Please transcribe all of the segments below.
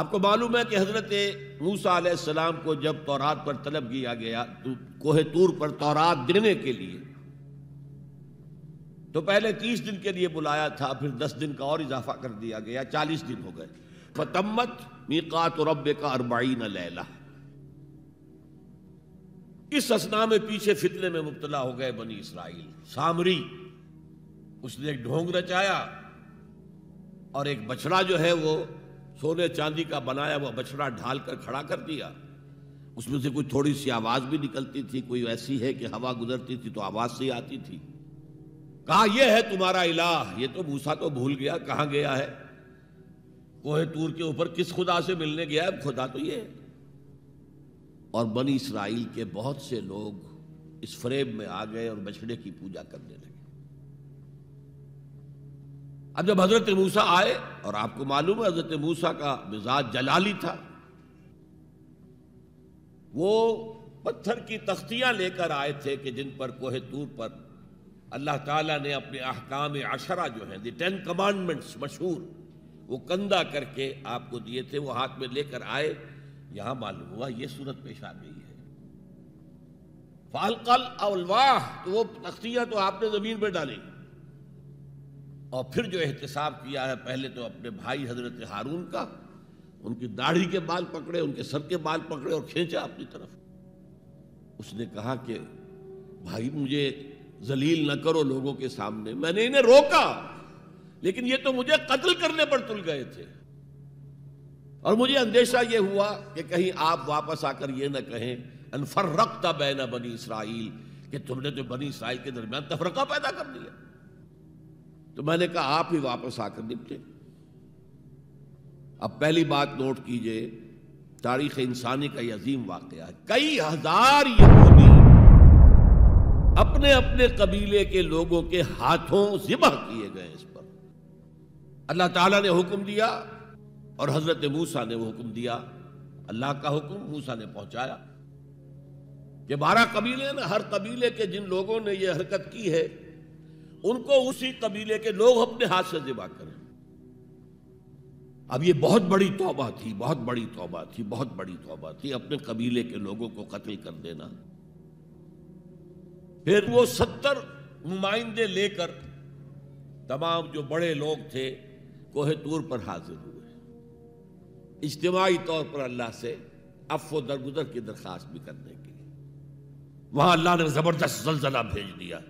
आपको मालूम है कि हज़रत मूसा आसमाम को जब तोरात पर तलब किया गया तो कोहे तूर पर तोरात देने के लिए तो पहले तीस दिन के लिए बुलाया था फिर दस दिन का और इजाफा कर दिया गया चालीस दिन हो गए फतम्मत मीकात रब का न लैला इस असना में पीछे फितने में मुबतला हो गए बनी इसराइल सामरी उसने एक ढोंग रचाया और एक बछड़ा जो है वो सोने चांदी का बनाया हुआ बछड़ा ढाल कर खड़ा कर दिया उसमें से कोई थोड़ी सी आवाज भी निकलती थी कोई ऐसी है कि हवा गुजरती थी तो आवाज से आती थी कहा यह है तुम्हारा इलाह ये तो भूसा तो भूल गया कहां गया है कोहे तूर के ऊपर किस खुदा से मिलने गया है खुदा तो ये और बनी इसराइल के बहुत से लोग इस फ्रेम में आ गए और बछड़े की पूजा करने लगे अब जब हज़रत मूसा आए और आपको मालूम है हज़रत मूसा का मिजाज जलाली था वो पत्थर की तख्तियां लेकर आए थे कि जिन पर कोहे तूर पर अल्लाह ताला ने अपने अहकाम अशरा जो है टेन कमांडमेंट्स मशहूर वो कंधा करके आपको दिए थे वो हाथ में लेकर आए यहां मालूम हुआ ये सूरत पेश आ गई है फालकल अलवाह तो वो तख्तियां तो आपने ज़मीन पर डाली और फिर जो एहतसाब किया है पहले तो अपने भाई हजरत हारून का उनकी दाढ़ी के बाल पकड़े उनके सर के बाल पकड़े और खींचा अपनी तरफ उसने कहा कि भाई मुझे जलील न करो लोगों के सामने मैंने इन्हें रोका लेकिन ये तो मुझे कत्ल करने पर तुल गए थे और मुझे अंदेशा यह हुआ कि कहीं आप वापस आकर यह ना कहें रखता बैना बनी इसराइल कि तुमने तो बनी इसराइल के दरमियान तफरका पैदा कर दिया तो मैंने कहा आप ही वापस आकर निपटे अब पहली बात नोट कीजिए तारीख इंसानी का यह अजीम वाक़ है कई हजार यहूदी अपने अपने कबीले के लोगों के हाथों जिबा किए गए इस पर अल्लाह ताला ने हुक्म दिया और हजरत मूसा ने वो हुक्म दिया अल्लाह का हुक्म मूसा ने पहुंचाया ये बारह कबीले ना हर कबीले के जिन लोगों ने ये हरकत की है उनको उसी कबीले के लोग अपने हाथ से जिबा करें अब ये बहुत बड़ी तौबा थी बहुत बड़ी तौबा थी बहुत बड़ी तौबा थी अपने कबीले के लोगों को कत्ल कर देना फिर वो सत्तर नुमाइंदे लेकर तमाम जो बड़े लोग थे कोहेतूर पर हाजिर हुए इज्तमाही तौर पर अल्लाह से अफो दरगुदर की दरखास्त भी करने की वहां अल्लाह ने जबरदस्त जलजला भेज दिया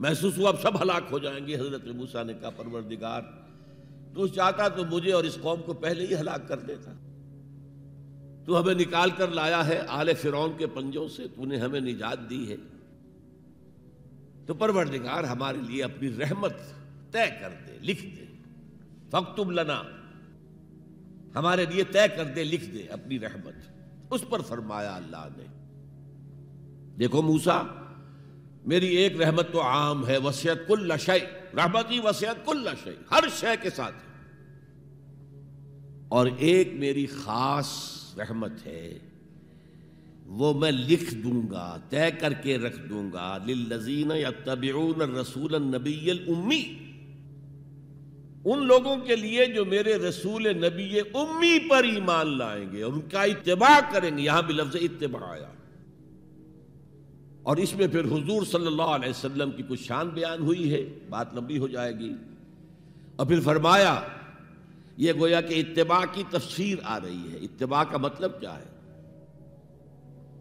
महसूस हुआ अब सब हलाक हो जाएंगे हजरत मूसा ने कहा परवरदिगार तो चाहता तो मुझे और इस कौम को पहले ही हलाक कर देता तू हमें निकाल कर लाया है आले फिर के पंजों से तूने हमें निजात दी है तो परवरदिगार हमारे लिए अपनी रहमत तय कर दे लिख दे फकतुब लना हमारे लिए तय कर दे लिख दे अपनी रहमत उस पर फरमाया अल्लाह ने देखो मूसा मेरी एक रहमत तो आम है वसीयत कुल लशय रहमत ही वसीयत कुल लशय हर शय के साथ और एक मेरी खास रहमत है वो मैं लिख दूंगा तय करके रख दूंगा लिल लजीना या तबियन रसूल नबील उम्मी उन लोगों के लिए जो मेरे रसूल नबी उम्मी पर ईमान लाएंगे उनका इतबा करेंगे यहां भी लफ्ज इतबा आया और इसमें फिर हुजूर सल्लल्लाहु अलैहि वसल्लम की कुछ शान बयान हुई है बात लंबी हो जाएगी और फिर फरमाया ये गोया कि इतबा की तफसीर आ रही है इतबा का मतलब क्या है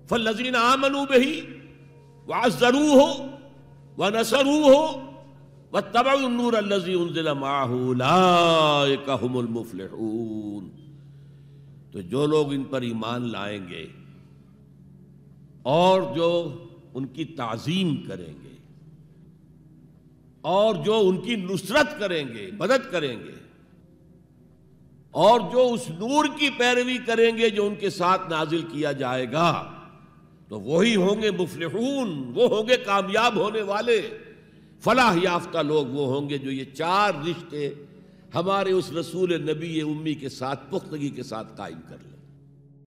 फल नजीन आमनू बही वह हो व नसरू हो व वह तबनूर माहूलाफल तो जो लोग इन पर ईमान लाएंगे और जो उनकी ताजीम करेंगे और जो उनकी नुसरत करेंगे मदद करेंगे और जो उस नूर की पैरवी करेंगे जो उनके साथ नाजिल किया जाएगा तो वही होंगे मुफलहून वो होंगे कामयाब होने वाले फलाह याफ्ता लोग वो होंगे जो ये चार रिश्ते हमारे उस रसूल नबी उम्मी के साथ पुख्तगी के साथ कायम कर ले